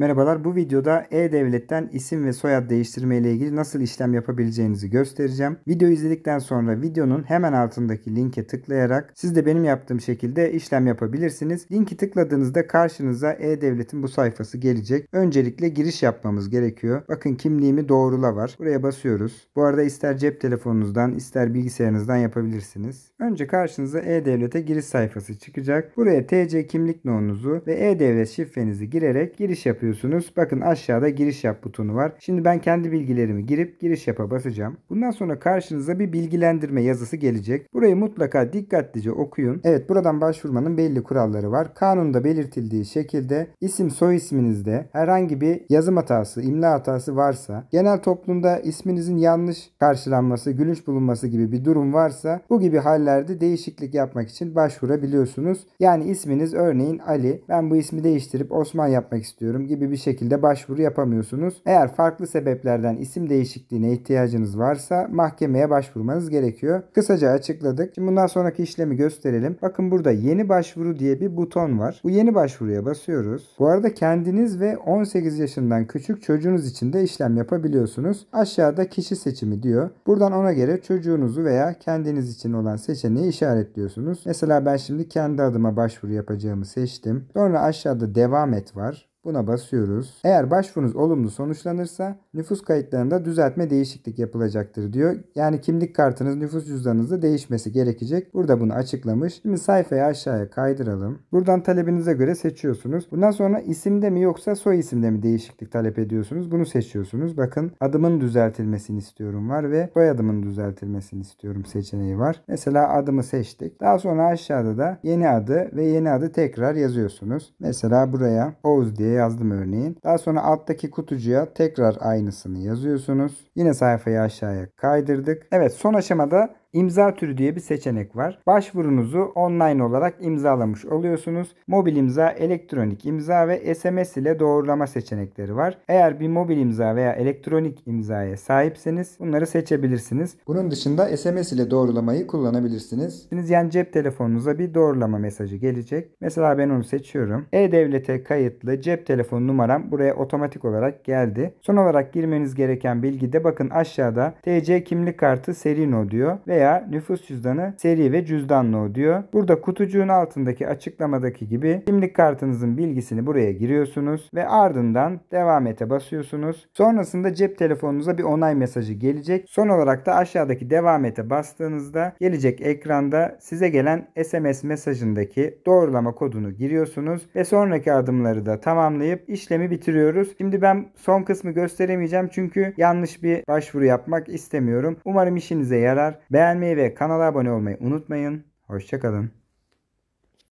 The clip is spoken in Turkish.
Merhabalar bu videoda E-Devlet'ten isim ve soyad değiştirme ile ilgili nasıl işlem yapabileceğinizi göstereceğim. Video izledikten sonra videonun hemen altındaki linke tıklayarak siz de benim yaptığım şekilde işlem yapabilirsiniz. Linki tıkladığınızda karşınıza E-Devlet'in bu sayfası gelecek. Öncelikle giriş yapmamız gerekiyor. Bakın kimliğimi doğrula var. Buraya basıyoruz. Bu arada ister cep telefonunuzdan ister bilgisayarınızdan yapabilirsiniz. Önce karşınıza E-Devlet'e giriş sayfası çıkacak. Buraya TC kimlik numaranızı ve E-Devlet şifrenizi girerek giriş yapıyorsunuz yapıyorsunuz? Bakın aşağıda giriş yap butonu var. Şimdi ben kendi bilgilerimi girip giriş yapa basacağım. Bundan sonra karşınıza bir bilgilendirme yazısı gelecek. Burayı mutlaka dikkatlice okuyun. Evet buradan başvurmanın belli kuralları var. Kanunda belirtildiği şekilde isim soy isminizde herhangi bir yazım hatası, imla hatası varsa, genel toplumda isminizin yanlış karşılanması, gülünç bulunması gibi bir durum varsa bu gibi hallerde değişiklik yapmak için başvurabiliyorsunuz. Yani isminiz örneğin Ali, ben bu ismi değiştirip Osman yapmak istiyorum gibi gibi bir şekilde başvuru yapamıyorsunuz. Eğer farklı sebeplerden isim değişikliğine ihtiyacınız varsa mahkemeye başvurmanız gerekiyor. Kısaca açıkladık. Şimdi bundan sonraki işlemi gösterelim. Bakın burada yeni başvuru diye bir buton var. Bu yeni başvuruya basıyoruz. Bu arada kendiniz ve 18 yaşından küçük çocuğunuz için de işlem yapabiliyorsunuz. Aşağıda kişi seçimi diyor. Buradan ona göre çocuğunuzu veya kendiniz için olan seçeneği işaretliyorsunuz. Mesela ben şimdi kendi adıma başvuru yapacağımı seçtim. Sonra aşağıda devam et var. Buna basıyoruz. Eğer başvurunuz olumlu sonuçlanırsa nüfus kayıtlarında düzeltme değişiklik yapılacaktır diyor. Yani kimlik kartınız nüfus cüzdanınızda değişmesi gerekecek. Burada bunu açıklamış. Şimdi sayfayı aşağıya kaydıralım. Buradan talebinize göre seçiyorsunuz. Bundan sonra isimde mi yoksa soy isimde mi değişiklik talep ediyorsunuz? Bunu seçiyorsunuz. Bakın adımın düzeltilmesini istiyorum var ve adımın düzeltilmesini istiyorum seçeneği var. Mesela adımı seçtik. Daha sonra aşağıda da yeni adı ve yeni adı tekrar yazıyorsunuz. Mesela buraya Oğuz diye diye yazdım örneğin. Daha sonra alttaki kutucuya tekrar aynısını yazıyorsunuz. Yine sayfayı aşağıya kaydırdık. Evet son aşamada imza türü diye bir seçenek var. Başvurunuzu online olarak imzalamış oluyorsunuz. Mobil imza, elektronik imza ve SMS ile doğrulama seçenekleri var. Eğer bir mobil imza veya elektronik imzaya sahipseniz bunları seçebilirsiniz. Bunun dışında SMS ile doğrulamayı kullanabilirsiniz. Siz yani cep telefonunuza bir doğrulama mesajı gelecek. Mesela ben onu seçiyorum. E-Devlet'e kayıtlı cep telefon numaram buraya otomatik olarak geldi. Son olarak girmeniz gereken bilgi de bakın aşağıda TC kimlik kartı seri no diyor ve veya nüfus cüzdanı seri ve cüzdanlı no diyor. Burada kutucuğun altındaki açıklamadaki gibi kimlik kartınızın bilgisini buraya giriyorsunuz ve ardından devam ete basıyorsunuz. Sonrasında cep telefonunuza bir onay mesajı gelecek. Son olarak da aşağıdaki devam ete bastığınızda gelecek ekranda size gelen SMS mesajındaki doğrulama kodunu giriyorsunuz ve sonraki adımları da tamamlayıp işlemi bitiriyoruz. Şimdi ben son kısmı gösteremeyeceğim çünkü yanlış bir başvuru yapmak istemiyorum. Umarım işinize yarar. Beğen beğenmeyi ve kanala abone olmayı unutmayın. Hoşçakalın.